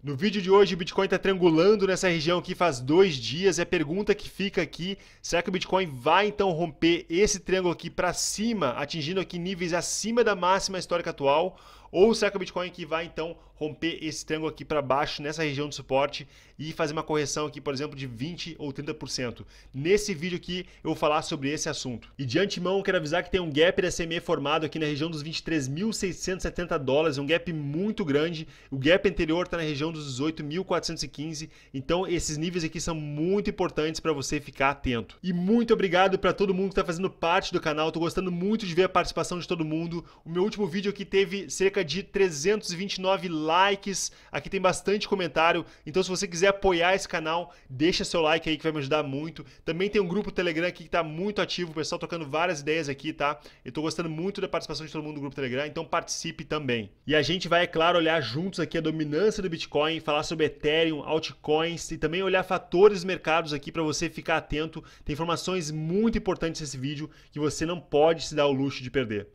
No vídeo de hoje, o Bitcoin está triangulando nessa região aqui faz dois dias. E a pergunta que fica aqui: será que o Bitcoin vai então romper esse triângulo aqui para cima, atingindo aqui níveis acima da máxima histórica atual? Ou será que o Bitcoin aqui é vai então romper esse triângulo aqui para baixo nessa região de suporte e fazer uma correção aqui, por exemplo, de 20 ou 30%. Nesse vídeo aqui eu vou falar sobre esse assunto. E de antemão quero avisar que tem um gap da CME formado aqui na região dos 23.670 dólares, um gap muito grande. O gap anterior está na região dos 18.415, então esses níveis aqui são muito importantes para você ficar atento. E muito obrigado para todo mundo que está fazendo parte do canal, estou gostando muito de ver a participação de todo mundo. O meu último vídeo aqui teve cerca de 329 likes likes, aqui tem bastante comentário. Então, se você quiser apoiar esse canal, deixa seu like aí que vai me ajudar muito. Também tem um grupo Telegram aqui que está muito ativo, o pessoal trocando várias ideias aqui, tá? Eu estou gostando muito da participação de todo mundo no grupo Telegram, então participe também. E a gente vai, é claro, olhar juntos aqui a dominância do Bitcoin, falar sobre Ethereum, altcoins e também olhar fatores mercados aqui para você ficar atento. Tem informações muito importantes nesse vídeo que você não pode se dar o luxo de perder.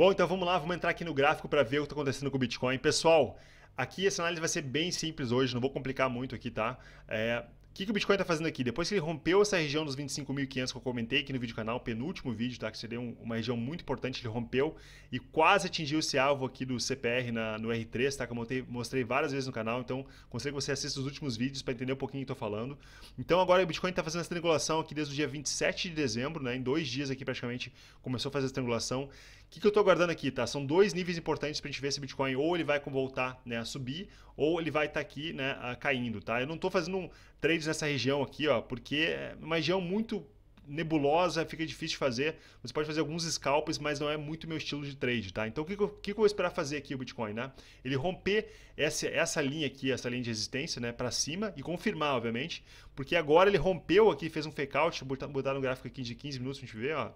Bom, então vamos lá, vamos entrar aqui no gráfico para ver o que está acontecendo com o Bitcoin. Pessoal, aqui essa análise vai ser bem simples hoje, não vou complicar muito aqui, tá? É, o que, que, o Bitcoin está fazendo aqui? Depois que ele rompeu essa região dos 25.500 que eu comentei aqui no vídeo canal, penúltimo vídeo, tá? que seria um, uma região muito importante, ele rompeu e quase atingiu esse alvo aqui do CPR na, no R3, tá? que eu mostrei várias vezes no canal, então consegue que você assista os últimos vídeos para entender um pouquinho o que estou falando. Então agora o Bitcoin está fazendo essa triangulação aqui desde o dia 27 de dezembro, né? em dois dias aqui praticamente começou a fazer essa triangulação que, que eu estou guardando aqui, tá? São dois níveis importantes para a gente ver se o Bitcoin ou ele vai voltar né, a subir ou ele vai estar tá aqui né, caindo, tá? Eu não estou fazendo um trades nessa região aqui, ó, porque é uma região muito nebulosa, fica difícil de fazer. Você pode fazer alguns scalps, mas não é muito meu estilo de trade, tá? Então, o que, que, eu, que, que eu vou esperar fazer aqui o Bitcoin, né? Ele romper essa, essa linha aqui, essa linha de resistência, né, para cima e confirmar, obviamente, porque agora ele rompeu aqui, fez um fake out, botar, botar no gráfico aqui de 15 minutos a gente ver, ó.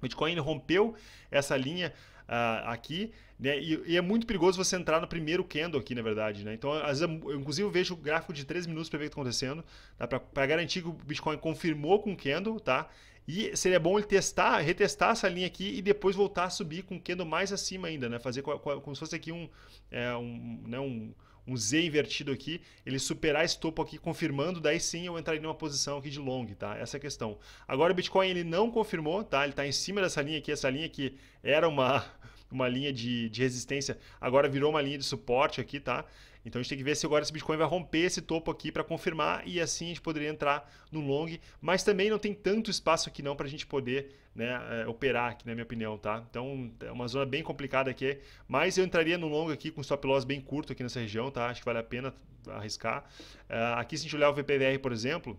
Bitcoin rompeu essa linha uh, aqui, né? E, e, é muito perigoso você entrar no primeiro candle aqui, na verdade, né? Então, às vezes, eu, inclusive, eu vejo o gráfico de 3 minutos para ver o que está acontecendo, tá? para garantir que o Bitcoin confirmou com o candle, tá? E seria bom ele testar, retestar essa linha aqui e depois voltar a subir com o candle mais acima ainda, né? Fazer como, como se fosse aqui um, é, um, né? um um Z invertido aqui, ele superar esse topo aqui confirmando, daí sim eu entraria uma posição aqui de long, tá? Essa é a questão. Agora o Bitcoin ele não confirmou, tá? Ele está em cima dessa linha aqui, essa linha que era uma uma linha de, de resistência, agora virou uma linha de suporte aqui, tá? Então a gente tem que ver se agora esse Bitcoin vai romper esse topo aqui para confirmar e assim a gente poderia entrar no long, mas também não tem tanto espaço aqui não para a gente poder né, eh, operar aqui, na minha opinião, tá? Então é uma zona bem complicada aqui, mas eu entraria no long aqui com stop loss bem curto aqui nessa região, tá? Acho que vale a pena arriscar. Eh, aqui se a gente olhar o VPVR, por exemplo,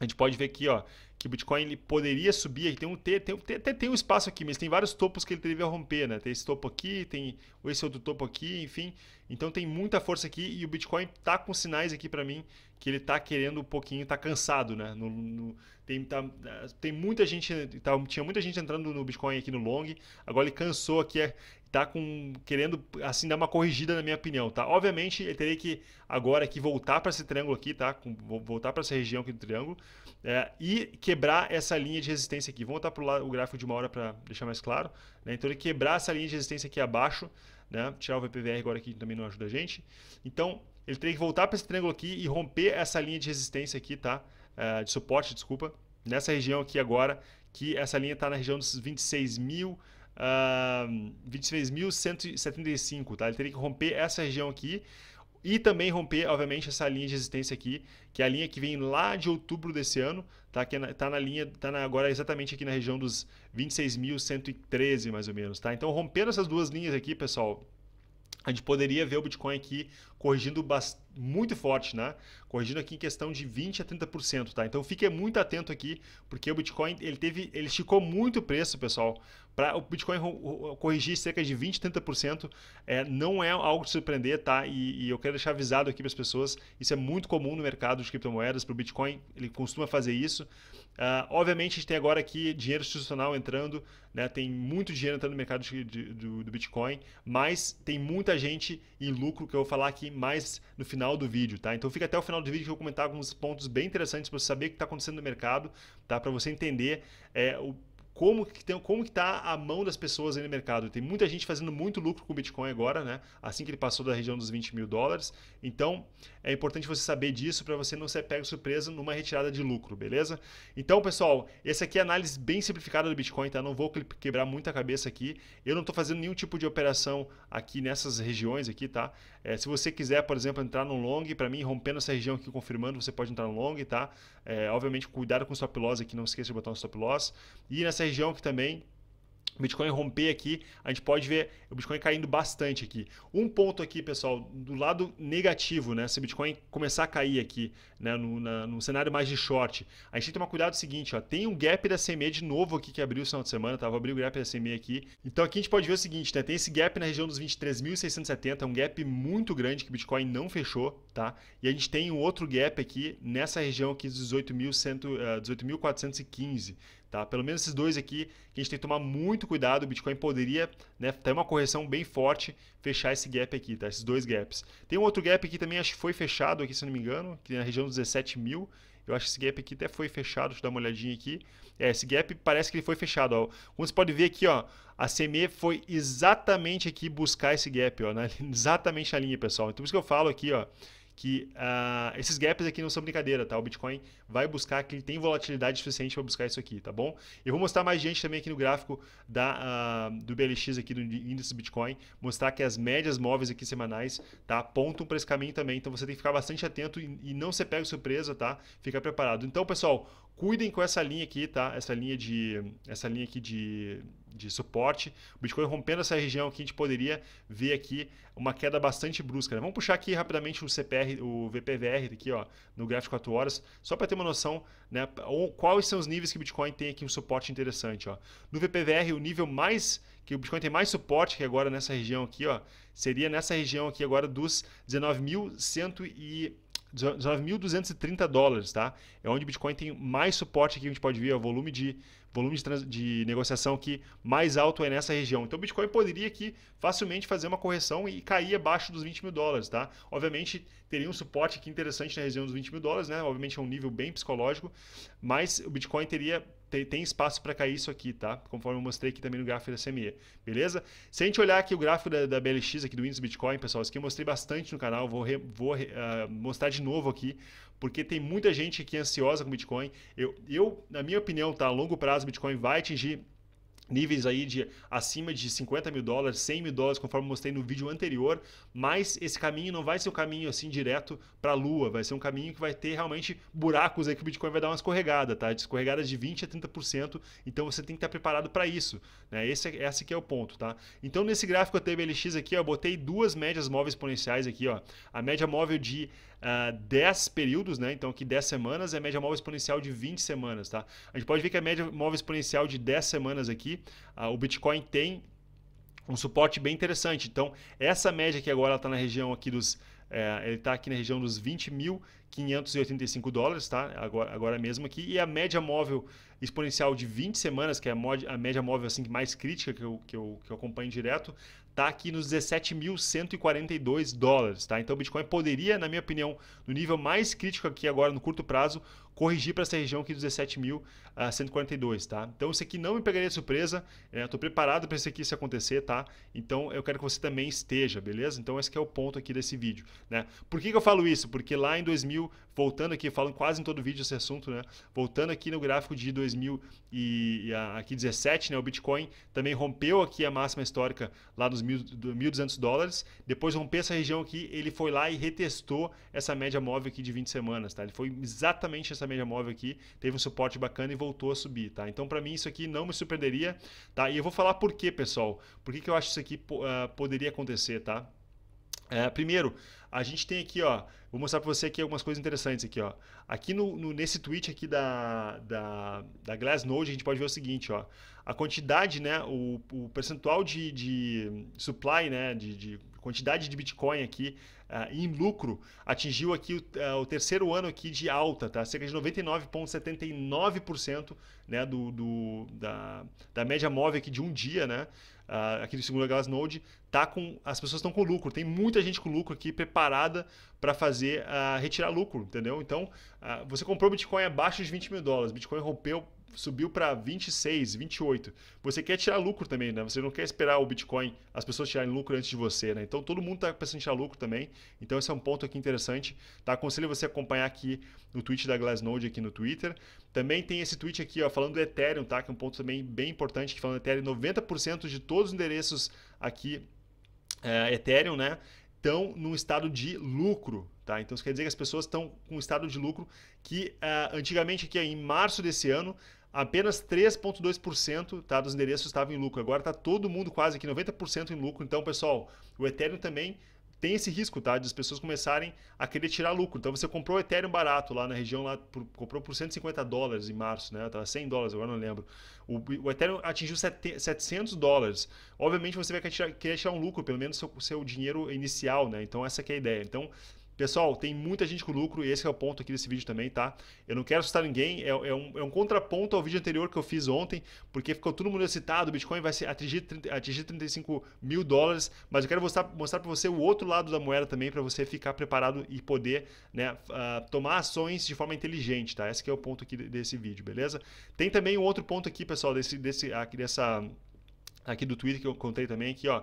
a gente pode ver aqui, ó, que o Bitcoin ele poderia subir, tem um T, tem, tem, até tem um espaço aqui, mas tem vários topos que ele teve a romper, né? Tem esse topo aqui, tem esse outro topo aqui, enfim. Então tem muita força aqui e o Bitcoin tá com sinais aqui para mim que ele tá querendo um pouquinho, tá cansado, né? No, no, tem, tá, tem muita gente, tá, tinha muita gente entrando no Bitcoin aqui no long, agora ele cansou aqui, é, tá com querendo assim dar uma corrigida na minha opinião, tá? Obviamente, ele teria que agora que voltar para esse triângulo aqui, tá? Com, voltar para essa região aqui do triângulo é, e quebrar essa linha de resistência aqui. Vou voltar para o gráfico de uma hora para deixar mais claro. Né? Então, ele quebrar essa linha de resistência aqui abaixo, né? Tirar o VPVR agora aqui também não ajuda a gente. Então, ele teria que voltar para esse triângulo aqui e romper essa linha de resistência aqui, tá? É, de suporte, desculpa. Nessa região aqui agora, que essa linha está na região dos 26 mil uh, 26.175, tá? Ele teria que romper essa região aqui e também romper, obviamente, essa linha de resistência aqui, que é a linha que vem lá de outubro desse ano, tá? Que é tá na linha, tá na, agora exatamente aqui na região dos 26.113, mais ou menos, tá? Então, rompendo essas duas linhas aqui, pessoal, a gente poderia ver o Bitcoin aqui corrigindo muito forte, né? Corrigindo aqui em questão de 20 a 30%, tá? Então fique muito atento aqui, porque o Bitcoin ele teve, ele esticou muito o preço, pessoal. Para o Bitcoin corrigir cerca de 20 a 30%, é, não é algo de surpreender, tá? E, e eu quero deixar avisado aqui para as pessoas, isso é muito comum no mercado de criptomoedas, para o Bitcoin ele costuma fazer isso. Uh, obviamente a gente tem agora aqui dinheiro institucional entrando, né? Tem muito dinheiro entrando no mercado de, de, do, do Bitcoin, mas tem muita gente em lucro que eu vou falar aqui mais no final do vídeo, tá? Então fica até o final do vídeo que eu vou comentar alguns pontos bem interessantes para você saber o que está acontecendo no mercado, tá? Para você entender é, o como que tem, como que tá a mão das pessoas aí no mercado. Tem muita gente fazendo muito lucro com o Bitcoin agora, né? Assim que ele passou da região dos 20 mil dólares. Então é importante você saber disso para você não ser pego surpresa numa retirada de lucro, beleza? Então, pessoal, essa aqui é a análise bem simplificada do Bitcoin, tá? Não vou quebrar muita cabeça aqui. Eu não estou fazendo nenhum tipo de operação aqui nessas regiões aqui, tá? É, se você quiser, por exemplo, entrar no long, para mim, rompendo essa região aqui, confirmando, você pode entrar no long, tá? É, obviamente, cuidado com o stop loss aqui, não esqueça de botar um stop loss. E nessa região aqui também, o Bitcoin romper aqui, a gente pode ver o Bitcoin caindo bastante aqui. Um ponto aqui, pessoal, do lado negativo, né? Se o Bitcoin começar a cair aqui, né? No, na, no cenário mais de short, a gente tem que tomar cuidado o seguinte, ó. Tem um gap da CME de novo aqui que abriu o final de semana, tá? Vou abrir o gap da CME aqui. Então aqui a gente pode ver o seguinte, né? Tem esse gap na região dos 23.670, um gap muito grande que o Bitcoin não fechou, tá? E a gente tem um outro gap aqui nessa região aqui dos 18.415. 18 Tá? Pelo menos esses dois aqui, que a gente tem que tomar muito cuidado. O Bitcoin poderia né, ter tá uma correção bem forte, fechar esse gap aqui, tá? esses dois gaps. Tem um outro gap aqui também, acho que foi fechado aqui, se não me engano, que na região dos 17 mil. Eu acho que esse gap aqui até foi fechado, deixa eu dar uma olhadinha aqui. É, esse gap parece que ele foi fechado. Ó. Como você pode ver aqui, ó, a CME foi exatamente aqui buscar esse gap, ó, na, exatamente a linha, pessoal. Então, por isso que eu falo aqui, ó, que uh, esses gaps aqui não são brincadeira, tá? O Bitcoin vai buscar que ele tem volatilidade suficiente para buscar isso aqui, tá bom? Eu vou mostrar mais gente também aqui no gráfico da, uh, do BLX aqui do índice Bitcoin, mostrar que as médias móveis aqui semanais, tá? Apontam para esse caminho também, então você tem que ficar bastante atento e, e não ser pego surpresa, tá? Fica preparado. Então, pessoal, cuidem com essa linha aqui, tá? Essa linha de essa linha aqui de de suporte. O Bitcoin rompendo essa região que a gente poderia ver aqui uma queda bastante brusca. Né? Vamos puxar aqui rapidamente o CPR, o VPVR aqui, ó, no gráfico 4 horas, só para ter uma noção, né, quais são os níveis que o Bitcoin tem aqui um suporte interessante, ó. No VPVR, o nível mais que o Bitcoin tem mais suporte que agora nessa região aqui, ó, seria nessa região aqui agora dos 19.100 e 19.230 dólares, tá? É onde o Bitcoin tem mais suporte aqui, a gente pode ver o volume de volume de, trans, de negociação que mais alto é nessa região. Então o Bitcoin poderia aqui facilmente fazer uma correção e cair abaixo dos 20 mil dólares, tá? Obviamente teria um suporte aqui interessante na região dos 20 mil dólares, né? Obviamente é um nível bem psicológico, mas o Bitcoin teria tem, espaço para cair isso aqui, tá? Conforme eu mostrei aqui também no gráfico da CME, beleza? Se a gente olhar aqui o gráfico da, da BLX, aqui do índice Bitcoin, pessoal, isso aqui eu mostrei bastante no canal, vou, re, vou re, uh, mostrar de novo aqui porque tem muita gente aqui é ansiosa com Bitcoin. Eu, eu na minha opinião, tá, a longo prazo, Bitcoin vai atingir níveis aí de acima de 50 mil dólares, 100 mil dólares, conforme mostrei no vídeo anterior, mas esse caminho não vai ser um caminho assim direto para a Lua, vai ser um caminho que vai ter realmente buracos aí que o Bitcoin vai dar uma escorregada, tá? De escorregada de 20 a 30%, então você tem que estar preparado para isso, né? Esse, é, esse aqui é o ponto, tá? Então nesse gráfico TBLX aqui, ó, eu botei duas médias móveis exponenciais aqui, ó, a média móvel de uh, ah, 10 períodos, né? Então aqui 10 semanas e a média móvel exponencial de 20 semanas, tá? A gente pode ver que a média móvel exponencial de 10 semanas aqui ali, o Bitcoin tem um suporte bem interessante. Então, essa média que agora está na região aqui dos. É, ele está aqui na região dos 20.585 dólares, tá? Agora, agora mesmo aqui. E a média móvel exponencial de 20 semanas, que é a, mod, a média móvel assim mais crítica que eu, que eu, que eu acompanho direto, está aqui nos 17.142 dólares, tá? Então o Bitcoin poderia, na minha opinião, no nível mais crítico aqui agora no curto prazo, corrigir para essa região aqui 17.142, ah, tá? Então isso aqui não me pegaria de surpresa, né? preparado para isso aqui se acontecer, tá? Então eu quero que você também esteja, beleza? Então esse é o ponto aqui desse vídeo, né? Por que, que eu falo isso? Porque lá em 2000, voltando aqui, falando quase em todo vídeo esse assunto, né? Voltando aqui no gráfico de 2000 e, e aqui 17, né? O Bitcoin também rompeu aqui a máxima histórica lá nos 1.200 dólares, depois rompeu essa região aqui, ele foi lá e retestou essa média móvel aqui de 20 semanas, tá? Ele foi exatamente essa média móvel aqui, teve um suporte bacana e voltou a subir, tá? Então, para mim, isso aqui não me surpreenderia, tá? E eu vou falar por quê, pessoal. Por que, que eu acho que isso aqui uh, poderia acontecer, tá? É, primeiro, a gente tem aqui, ó, vou mostrar para você aqui algumas coisas interessantes aqui, ó. Aqui no, no, nesse tweet aqui da, da, da Glassnode, a gente pode ver o seguinte, ó. A quantidade, né, o, o percentual de, de supply, né, de, de quantidade de Bitcoin aqui uh, em lucro atingiu aqui o, uh, o, terceiro ano aqui de alta, tá? Cerca de 99,79% né, do, do, da, da média móvel aqui de um dia, né? Uh, aqui do segundo Glassnode, tá com as pessoas estão com lucro. Tem muita gente com lucro aqui preparada para fazer uh, retirar lucro, entendeu? Então, uh, você comprou Bitcoin abaixo de 20 mil dólares, Bitcoin rompeu subiu para 26, 28. Você quer tirar lucro também, né? Você não quer esperar o Bitcoin, as pessoas tirarem lucro antes de você, né? Então todo mundo está pensando em tirar lucro também. Então esse é um ponto aqui interessante, tá? Aconselho você acompanhar aqui no tweet da Glassnode aqui no Twitter. Também tem esse tweet aqui, ó, falando do Ethereum, tá? Que é um ponto também bem importante, que falando do Ethereum, 90% de todos os endereços aqui é, Ethereum, né? Estão num estado de lucro, Tá? Então isso quer dizer que as pessoas estão com um estado de lucro que uh, antigamente, aqui em março desse ano, apenas 3,2% tá, dos endereços estavam em lucro. Agora está todo mundo quase aqui, 90% em lucro. Então, pessoal, o Ethereum também tem esse risco, tá? De as pessoas começarem a querer tirar lucro. Então, você comprou o Ethereum barato lá na região, lá por, comprou por 150 dólares em março, né? Tava 100 dólares, agora não lembro. O, o Ethereum atingiu 700 dólares. Obviamente, você vai querer tirar, querer tirar um lucro, pelo menos seu, seu dinheiro inicial, né? Então, essa é a ideia. Então, Pessoal, tem muita gente com lucro e esse é o ponto aqui desse vídeo também, tá? Eu não quero assustar ninguém, é, é, um, é um, contraponto ao vídeo anterior que eu fiz ontem, porque ficou todo mundo excitado, o Bitcoin vai atingir, atingir 35 mil dólares, mas eu quero mostrar, mostrar para você o outro lado da moeda também, para você ficar preparado e poder né, uh, tomar ações de forma inteligente, tá? Esse é o ponto aqui desse vídeo, beleza? Tem também um outro ponto aqui, pessoal, desse, desse, aqui, dessa aqui do Twitter que eu contei também, aqui, ó,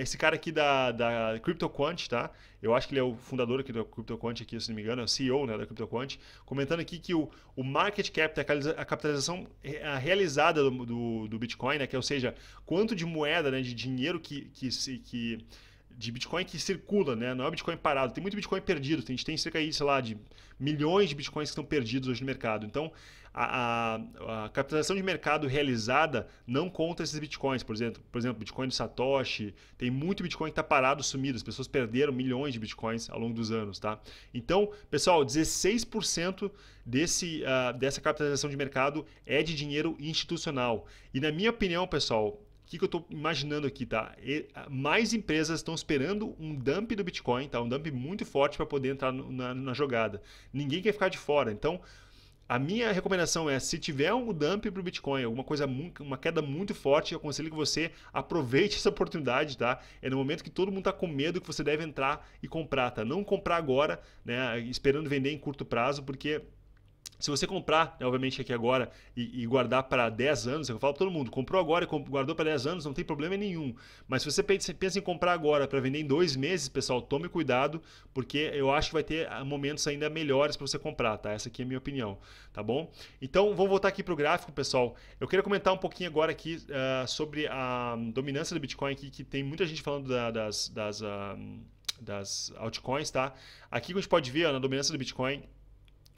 esse cara aqui da, da CryptoQuant, tá? Eu acho que ele é o fundador aqui da CryptoQuant aqui, se não me engano, é o CEO né, da CryptoQuant, comentando aqui que o, o market cap, a capitalização é, realizada do, do, do Bitcoin, né, que, é, ou seja, quanto de moeda, né, de dinheiro que, que, que de Bitcoin que circula, né? Não é Bitcoin parado. Tem muito Bitcoin perdido. A gente tem cerca aí, sei lá, de milhões de Bitcoins que estão perdidos hoje no mercado. Então, a, a, capitalização de mercado realizada não conta esses bitcoins, por exemplo, por exemplo, Bitcoin de Satoshi, tem muito Bitcoin que está parado, sumido, as pessoas perderam milhões de Bitcoins ao longo dos anos, tá? Então, pessoal, 16% desse, uh, dessa capitalização de mercado é de dinheiro institucional. E na minha opinião, pessoal, o que, que eu estou imaginando aqui, tá? E, ah, mais empresas estão esperando um dump do Bitcoin, tá? Um dump muito forte para poder entrar no, na, na jogada. Ninguém quer ficar de fora, então a minha recomendação é, se tiver um dump para o Bitcoin, alguma coisa, uma queda muito forte, eu aconselho que você aproveite essa oportunidade, tá? É no momento que todo mundo está com medo que você deve entrar e comprar, tá? Não comprar agora, né? Esperando vender em curto prazo, porque se você comprar, né, obviamente, aqui agora e, e guardar para 10 anos, eu falo para todo mundo, comprou agora e guardou para 10 anos, não tem problema nenhum. Mas se você pensa em comprar agora para vender em dois meses, pessoal, tome cuidado, porque eu acho que vai ter ah, momentos ainda melhores para você comprar, tá? Essa aqui é a minha opinião, tá bom? Então, vou voltar aqui para o gráfico, pessoal. Eu queria comentar um pouquinho agora aqui uh, sobre a dominância do Bitcoin aqui, que tem muita gente falando da, das, das, uh, das altcoins, tá? Aqui a gente pode ver ó, na dominância do Bitcoin,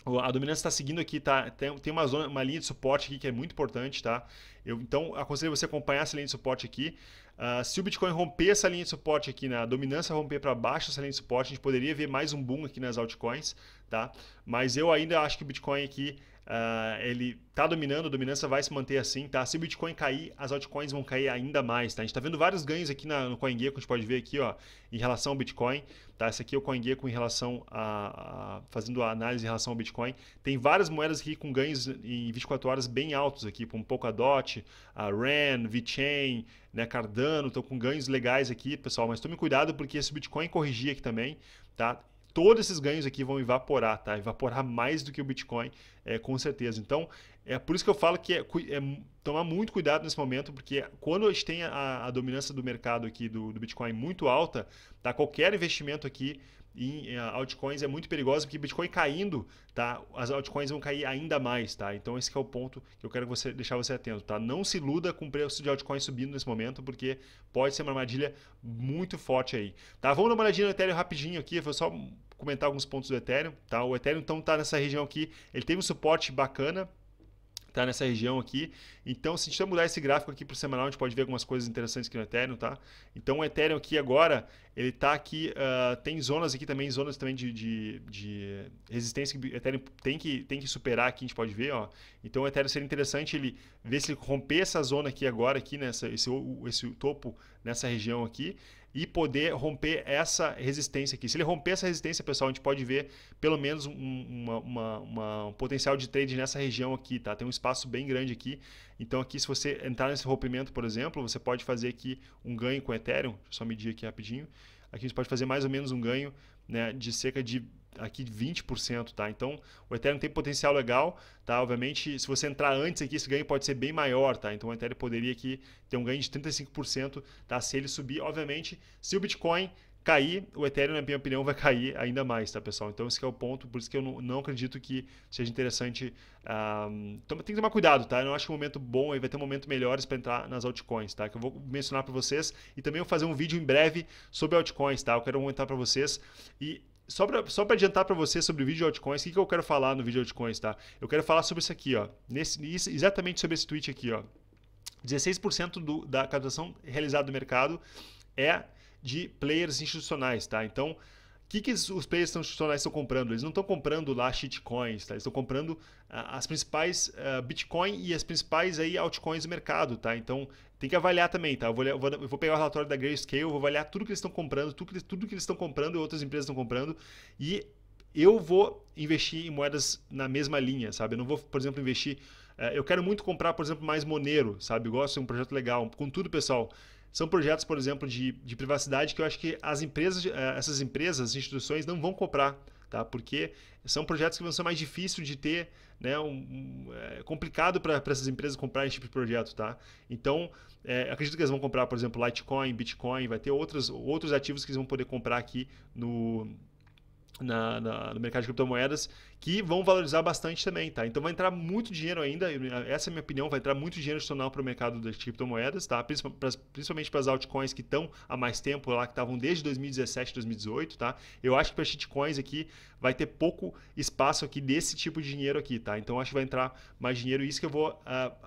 a dominância está seguindo aqui, tá? Tem, tem uma, zona, uma linha de suporte aqui que é muito importante, tá? Eu, então, aconselho você acompanhar essa linha de suporte aqui. Uh, se o Bitcoin romper essa linha de suporte aqui, na né, dominância romper para baixo essa linha de suporte, a gente poderia ver mais um boom aqui nas altcoins, tá? Mas eu ainda acho que o Bitcoin aqui Uh, ele está dominando, a dominância vai se manter assim, tá? Se o Bitcoin cair, as altcoins vão cair ainda mais, tá? A gente está vendo vários ganhos aqui na, no CoinGecko, a gente pode ver aqui, ó, em relação ao Bitcoin, tá? Esse aqui é o CoinGecko em relação a, a fazendo a análise em relação ao Bitcoin. Tem várias moedas aqui com ganhos em 24 horas bem altos aqui, como Polkadot, a Ren, VeChain, né, Cardano, estão com ganhos legais aqui, pessoal, mas tome cuidado porque esse Bitcoin corrigir aqui também, tá? todos esses ganhos aqui vão evaporar, tá? Evaporar mais do que o Bitcoin, é, com certeza. Então, é por isso que eu falo que é, é tomar muito cuidado nesse momento, porque quando a gente tem a, a dominância do mercado aqui do, do Bitcoin muito alta, tá? Qualquer investimento aqui em é, altcoins é muito perigosa, porque Bitcoin caindo, tá? As altcoins vão cair ainda mais, tá? Então esse é o ponto que eu quero você, deixar você atento, tá? Não se iluda com o preço de altcoins subindo nesse momento, porque pode ser uma armadilha muito forte aí, tá? Vamos dar uma olhadinha no Ethereum rapidinho aqui, vou só comentar alguns pontos do Ethereum, tá? O Ethereum então tá nessa região aqui, ele teve um suporte bacana, tá nessa região aqui. Então, se a gente mudar esse gráfico aqui para o semanal, a gente pode ver algumas coisas interessantes aqui no Ethereum, tá? Então, o Ethereum aqui agora, ele tá aqui, uh, tem zonas aqui também, zonas também de, de, de, resistência que o Ethereum tem que, tem que superar aqui, a gente pode ver, ó. Então, o Ethereum seria interessante ele ver se ele romper essa zona aqui agora, aqui nessa, esse, esse topo nessa região aqui e poder romper essa resistência aqui. Se ele romper essa resistência, pessoal, a gente pode ver pelo menos um, uma, uma, uma, um potencial de trade nessa região aqui, tá? Tem um espaço bem grande aqui. Então aqui, se você entrar nesse rompimento, por exemplo, você pode fazer aqui um ganho com Ethereum. Deixa eu só medir aqui rapidinho. Aqui a gente pode fazer mais ou menos um ganho né, de cerca de aqui 20%, tá? Então, o Ethereum tem potencial legal, tá? Obviamente, se você entrar antes aqui, esse ganho pode ser bem maior, tá? Então, o Ethereum poderia aqui ter um ganho de 35%, tá? Se ele subir, obviamente, se o Bitcoin cair, o Ethereum, na minha opinião, vai cair ainda mais, tá, pessoal? Então, esse é o ponto, por isso que eu não, acredito que seja interessante. Um, então, tem que tomar cuidado, tá? Eu não acho que é um momento bom, aí vai ter um momentos melhores para entrar nas altcoins, tá? Que eu vou mencionar para vocês e também vou fazer um vídeo em breve sobre altcoins, tá? Eu quero comentar para vocês e só para só adiantar para você sobre o vídeo altcoins, o que, que eu quero falar no vídeo altcoins, tá? Eu quero falar sobre isso aqui, ó. Nesse, isso, exatamente sobre esse tweet aqui, ó. 16% do, da captação realizada do mercado é de players institucionais, tá? Então, o que, que os players institucionais estão comprando? Eles não estão comprando lá shitcoins, tá? Eles estão comprando ah, as principais ah, Bitcoin e as principais aí altcoins do mercado, tá? Então, tem que avaliar também, tá? Eu vou, eu vou, pegar o relatório da Grayscale, vou avaliar tudo que eles estão comprando, tudo que, tudo que eles estão comprando e outras empresas estão comprando. E eu vou investir em moedas na mesma linha, sabe? Eu não vou, por exemplo, investir. Eh, eu quero muito comprar, por exemplo, mais Monero, sabe? Eu gosto de um projeto legal. Contudo, pessoal, são projetos, por exemplo, de, de privacidade que eu acho que as empresas, eh, essas empresas, as instituições não vão comprar, tá? Porque são projetos que vão ser mais difíceis de ter né, um, é complicado para essas empresas comprarem esse tipo de projeto, tá? Então, é, acredito que eles vão comprar, por exemplo, Litecoin, Bitcoin, vai ter outros, outros ativos que eles vão poder comprar aqui no, na, na, no mercado de criptomoedas que vão valorizar bastante também, tá? Então vai entrar muito dinheiro ainda, ah, essa é a minha opinião, vai entrar muito dinheiro adicional para o mercado das criptomoedas, tá? Principalmente para as altcoins que estão há mais tempo lá, que estavam desde 2017, 2018, tá? Eu acho que para shitcoins aqui vai ter pouco espaço aqui desse tipo de dinheiro aqui, tá? Então acho que vai entrar mais dinheiro, isso que eu vou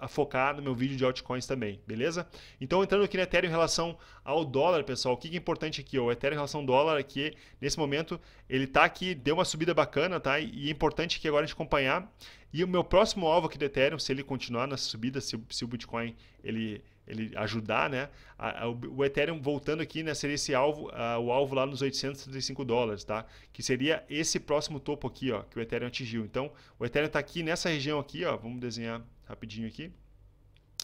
uh, focar no meu vídeo de altcoins também, beleza? Então entrando aqui no Ethereum em relação ao dólar, pessoal, o que é importante aqui? O Ethereum em relação ao dólar aqui, nesse momento, ele tá aqui, deu uma subida bacana, tá? E é importante importante aqui agora a gente acompanhar. E o meu próximo alvo aqui do Ethereum, se ele continuar na subida, se, se o Bitcoin ele, ele ajudar, né? A, a, o Ethereum voltando aqui, né? Seria esse alvo, a, o alvo lá nos 835 dólares, tá? Que seria esse próximo topo aqui, ó, que o Ethereum atingiu. Então, o Ethereum está aqui nessa região aqui, ó. Vamos desenhar rapidinho aqui.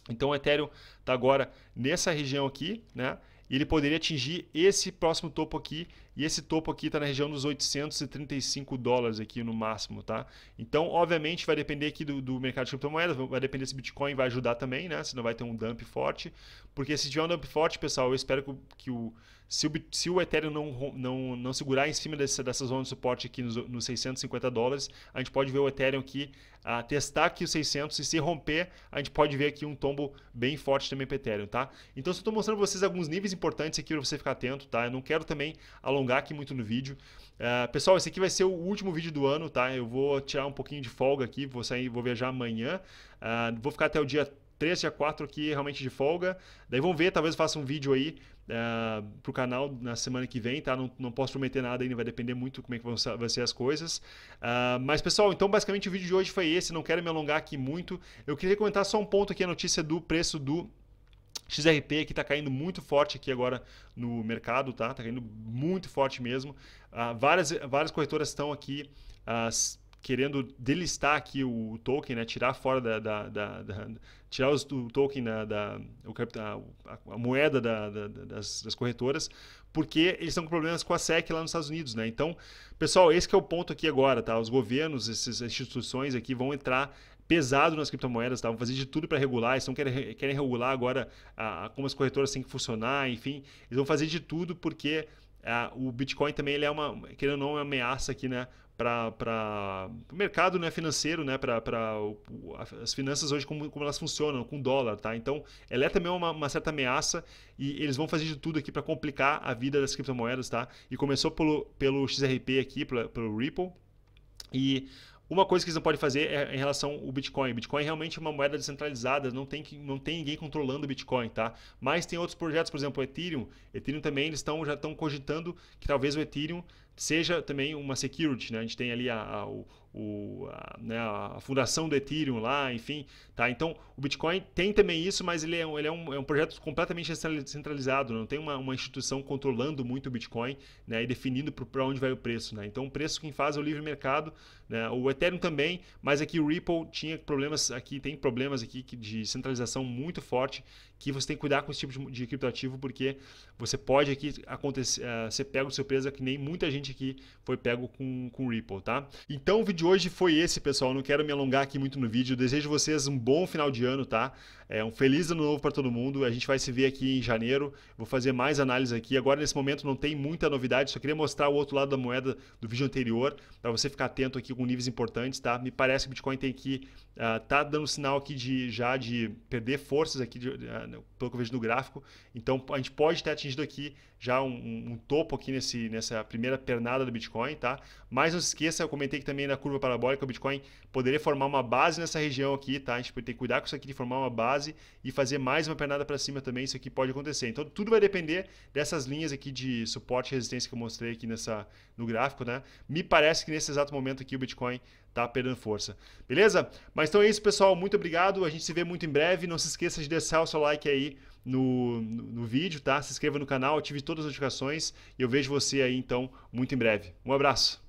Então, o Ethereum está agora nessa região aqui, né? e ele poderia atingir esse próximo topo aqui, e esse topo aqui está na região dos 835 dólares aqui no máximo, tá? Então, obviamente, vai depender aqui do, do mercado de criptomoedas, vai depender se Bitcoin vai ajudar também, né? Se não vai ter um dump forte, porque se tiver um dump forte, pessoal, eu espero que que o se o, se o Ethereum não, não, não segurar em cima dessa, dessa zona de suporte aqui nos, nos 650 dólares, a gente pode ver o Ethereum aqui testar aqui os 600 e se romper, a gente pode ver aqui um tombo bem forte também para Ethereum, tá? Então, só estou mostrando para vocês alguns níveis importantes aqui para você ficar atento, tá? Eu não quero também alongar aqui muito no vídeo. Uh, pessoal, esse aqui vai ser o último vídeo do ano, tá? Eu vou tirar um pouquinho de folga aqui, vou sair, vou viajar amanhã, uh, vou ficar até o dia 3, a 4 aqui realmente de folga. Daí vamos ver, talvez eu faça um vídeo aí uh, pro canal na semana que vem, tá? Não, não posso prometer nada ainda, vai depender muito como é que vão, vão ser as coisas. Uh, mas pessoal, então basicamente o vídeo de hoje foi esse, não quero me alongar aqui muito. Eu queria comentar só um ponto aqui, a notícia do preço do XRP que está caindo muito forte aqui agora no mercado, tá? Tá caindo muito forte mesmo. Uh, várias, várias corretoras estão aqui uh, querendo delistar aqui o, token, né? tirar fora da, da, da, da tirar os, o token da, o capital, a, a, moeda das, das, corretoras, porque eles estão com problemas com a SEC lá nos Estados Unidos, né? Então, pessoal, esse é o ponto aqui agora, tá? Os governos, essas instituições aqui vão entrar pesado nas criptomoedas, tá? vão fazer de tudo para regular, eles não querem, querem regular agora a, a, como as corretoras têm que funcionar, enfim, eles vão fazer de tudo porque é, o Bitcoin também ele é uma, querendo ou não, é uma ameaça aqui, né? para o mercado né, financeiro, né, para as finanças hoje, como, como elas funcionam, com dólar. Tá? Então, ela é também uma, uma certa ameaça e eles vão fazer de tudo aqui para complicar a vida das criptomoedas. Tá? E começou pelo, pelo XRP aqui, pelo, pelo Ripple. E uma coisa que eles não podem fazer é em relação ao Bitcoin. O Bitcoin é realmente uma moeda descentralizada, não tem, que, não tem ninguém controlando o Bitcoin, tá? Mas tem outros projetos, por exemplo, o Ethereum. Ethereum também, eles estão já estão cogitando que talvez o Ethereum seja também uma security, né? A gente tem ali a, a, o, a, né, a fundação do Ethereum lá, enfim, tá? Então, o Bitcoin tem também isso, mas ele é um, ele é um, é um projeto completamente centralizado, não tem uma, uma, instituição controlando muito o Bitcoin né, e definindo para onde vai o preço, né? Então, o preço quem faz é o livre mercado, né? O Ethereum também, mas aqui o Ripple tinha problemas, aqui tem problemas aqui de centralização muito forte que você tem que cuidar com esse tipo de, de criptoativo, porque você pode aqui acontecer, ser eh, pego de surpresa, que nem muita gente aqui foi pego com, com Ripple, tá? Então o vídeo de hoje foi esse, pessoal. Não quero me alongar aqui muito no vídeo. Desejo vocês um bom final de ano, tá? É, um feliz ano novo para todo mundo. A gente vai se ver aqui em janeiro. Vou fazer mais análise aqui. Agora, nesse momento, não tem muita novidade, só queria mostrar o outro lado da moeda do vídeo anterior, para você ficar atento aqui com níveis importantes, tá? Me parece que o Bitcoin tem que. Uh, tá dando sinal aqui de já de perder forças aqui de, uh, né, pelo que eu vejo no gráfico. Então a gente pode ter atingido aqui já um, um, topo aqui nesse, nessa primeira pernada do Bitcoin, tá? Mas não se esqueça, eu comentei que também na curva parabólica o Bitcoin poderia formar uma base nessa região aqui, tá? A gente tem que cuidar com isso aqui de formar uma base e fazer mais uma pernada para cima também, isso aqui pode acontecer. Então tudo vai depender dessas linhas aqui de suporte e resistência que eu mostrei aqui nessa, no gráfico, né? Me parece que nesse exato momento aqui o Bitcoin tá perdendo força. Beleza? Mas então é isso, pessoal. Muito obrigado. A gente se vê muito em breve. Não se esqueça de deixar o seu like like aí no, no, no vídeo, tá? Se inscreva no canal, ative todas as notificações e eu vejo você aí então muito em breve. Um abraço!